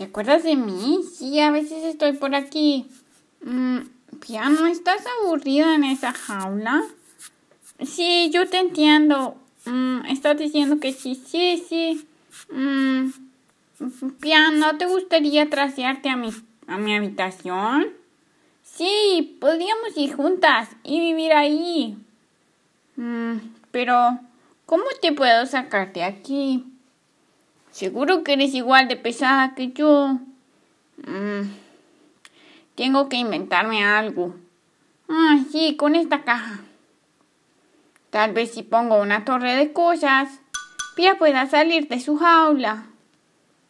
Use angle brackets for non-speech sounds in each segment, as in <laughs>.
¿Te acuerdas de mí? Sí, a veces estoy por aquí. piano, mm, ¿estás aburrida en esa jaula? Sí, yo te entiendo. Mm, estás diciendo que sí, sí, sí. piano, mm, ¿te gustaría trasciarte a mi, a mi habitación? Sí, podríamos ir juntas y vivir ahí. pero, ¿cómo te puedo sacarte aquí? Seguro que eres igual de pesada que yo. Mm. Tengo que inventarme algo. Ah, sí, con esta caja. Tal vez si pongo una torre de cosas, Pia pueda salir de su jaula.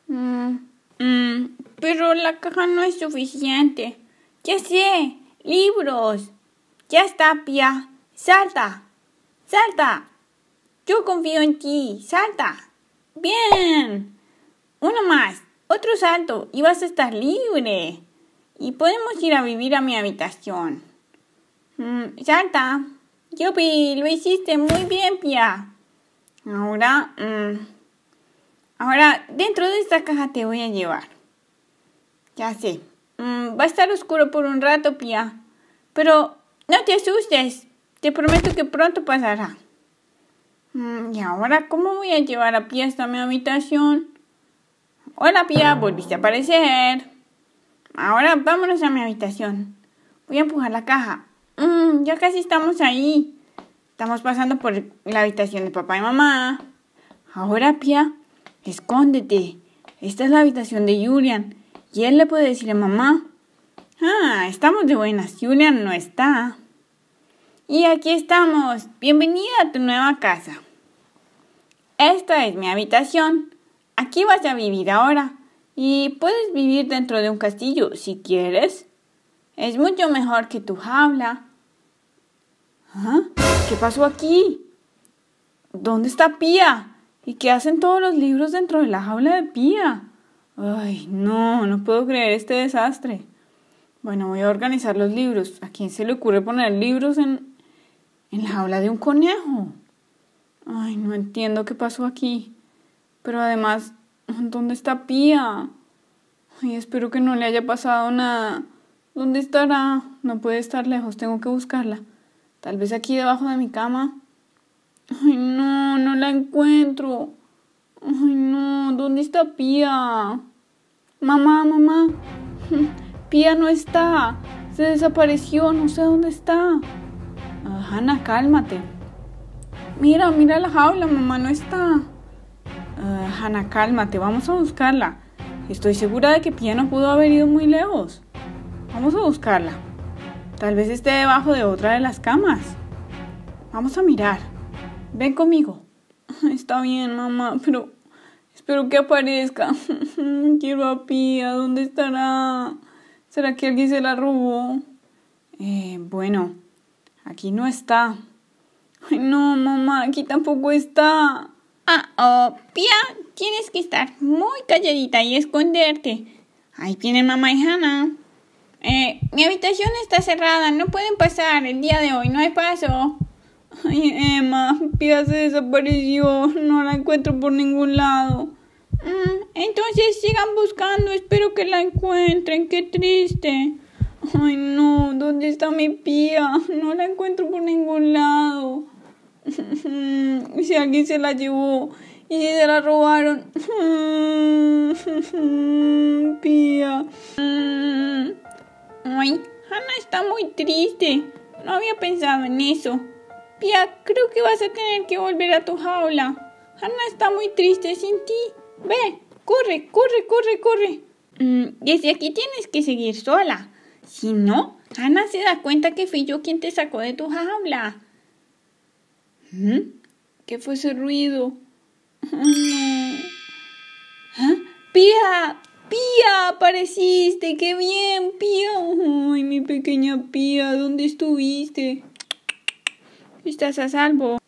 Mm. Mm, pero la caja no es suficiente. Ya sé, libros. Ya está, Pia. Salta. Salta. Yo confío en ti. Salta. Bien. Uno más. Otro salto. Y vas a estar libre. Y podemos ir a vivir a mi habitación. Mm, salta. Yupi, lo hiciste muy bien, Pia. Ahora, mm, ahora, dentro de esta caja te voy a llevar. Ya sé. Mm, va a estar oscuro por un rato, Pia. Pero no te asustes. Te prometo que pronto pasará. Mm, ¿Y ahora cómo voy a llevar a Pia hasta mi habitación? Hola Pia, volviste a aparecer. Ahora vámonos a mi habitación. Voy a empujar la caja. Mm, ya casi estamos ahí. Estamos pasando por la habitación de papá y mamá. Ahora Pia, escóndete. Esta es la habitación de Julian. Y él le puede decir a mamá. Ah, estamos de buenas. Julian no está. Y aquí estamos. Bienvenida a tu nueva casa. Esta es mi habitación. Aquí vas a vivir ahora. Y puedes vivir dentro de un castillo si quieres. Es mucho mejor que tu jaula. ¿Ah? ¿Qué pasó aquí? ¿Dónde está Pía? ¿Y qué hacen todos los libros dentro de la jaula de Pía? Ay, no, no puedo creer este desastre. Bueno, voy a organizar los libros. ¿A quién se le ocurre poner libros en, en la jaula de un conejo. Ay, no entiendo qué pasó aquí. Pero además, ¿dónde está Pía? Ay, espero que no le haya pasado nada. ¿Dónde estará? No puede estar lejos, tengo que buscarla. Tal vez aquí debajo de mi cama. Ay, no, no la encuentro. Ay, no, ¿dónde está Pía? Mamá, mamá. <laughs> Pía no está. Se desapareció, no sé dónde está. Hanna, cálmate. Mira, mira la jaula, mamá no está. Hanna, ah, cálmate, vamos a buscarla. Estoy segura de que Pia no pudo haber ido muy lejos. Vamos a buscarla. Tal vez esté debajo de otra de las camas. Vamos a mirar. Ven conmigo. <laughs> Está bien, mamá, pero espero que aparezca. <laughs> Quiero a Pía. ¿Dónde estará? ¿Será que alguien se la robó? Eh, bueno, Aquí no está. Ay, no, mamá, aquí tampoco está. Ah, oh, Pia, tienes que estar muy calladita y esconderte. Ahí tienen mamá y Hannah. Eh, mi habitación está cerrada, no pueden pasar el día de hoy, no hay paso. Ay, Emma, Pia se desapareció, no la encuentro por ningún lado. Mm, entonces sigan buscando, espero que la encuentren, qué triste. Ay, no, ¿dónde está mi pía? No la encuentro por ningún lado. <laughs> si alguien se la llevó y se la robaron. <laughs> pía. Ay, Hannah está muy triste. No había pensado en eso. Pía, creo que vas a tener que volver a tu jaula. Hannah está muy triste sin ti. Ve, corre, corre, corre, corre. Mm, desde aquí tienes que seguir sola. Si no, Ana se da cuenta que fui yo quien te sacó de tu jaula. ¿Mm? ¿Qué fue ese ruido? Mm. ¿Ah? ¡Pía! ¡Pía! ¡Apareciste! ¡Qué bien, Pía! ¡Ay, mi pequeña Pía! ¿Dónde estuviste? Estás a salvo.